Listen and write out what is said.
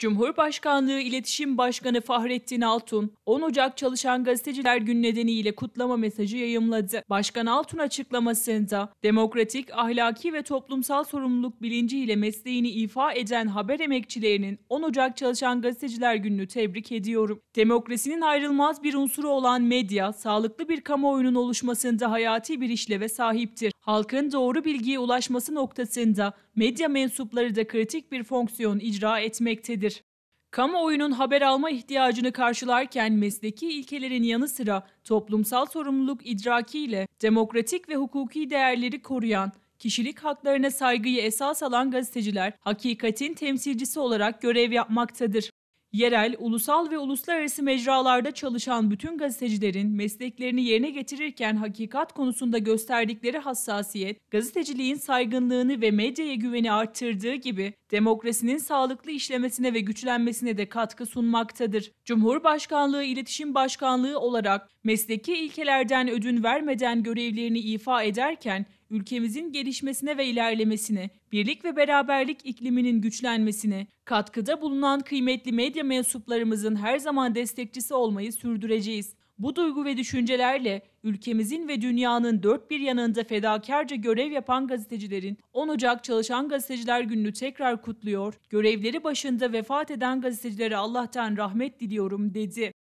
Cumhurbaşkanlığı İletişim Başkanı Fahrettin Altun, 10 Ocak Çalışan Gazeteciler Günü nedeniyle kutlama mesajı yayımladı. Başkan Altun açıklamasında, demokratik, ahlaki ve toplumsal sorumluluk bilinciyle mesleğini ifa eden haber emekçilerinin 10 Ocak Çalışan Gazeteciler Günü'nü tebrik ediyorum. Demokrasinin ayrılmaz bir unsuru olan medya, sağlıklı bir kamuoyunun oluşmasında hayati bir işleve sahiptir halkın doğru bilgiye ulaşması noktasında medya mensupları da kritik bir fonksiyon icra etmektedir. Kamuoyunun haber alma ihtiyacını karşılarken mesleki ilkelerin yanı sıra toplumsal sorumluluk idrakiyle demokratik ve hukuki değerleri koruyan, kişilik haklarına saygıyı esas alan gazeteciler hakikatin temsilcisi olarak görev yapmaktadır. Yerel, ulusal ve uluslararası mecralarda çalışan bütün gazetecilerin mesleklerini yerine getirirken hakikat konusunda gösterdikleri hassasiyet, gazeteciliğin saygınlığını ve medyaya güveni arttırdığı gibi demokrasinin sağlıklı işlemesine ve güçlenmesine de katkı sunmaktadır. Cumhurbaşkanlığı İletişim Başkanlığı olarak mesleki ilkelerden ödün vermeden görevlerini ifa ederken ülkemizin gelişmesine ve ilerlemesine, birlik ve beraberlik ikliminin güçlenmesine, katkıda bulunan kıymetli medya mensuplarımızın her zaman destekçisi olmayı sürdüreceğiz. Bu duygu ve düşüncelerle ülkemizin ve dünyanın dört bir yanında fedakarca görev yapan gazetecilerin 10 Ocak Çalışan Gazeteciler Günü'nü tekrar kutluyor, görevleri başında vefat eden gazetecilere Allah'tan rahmet diliyorum dedi.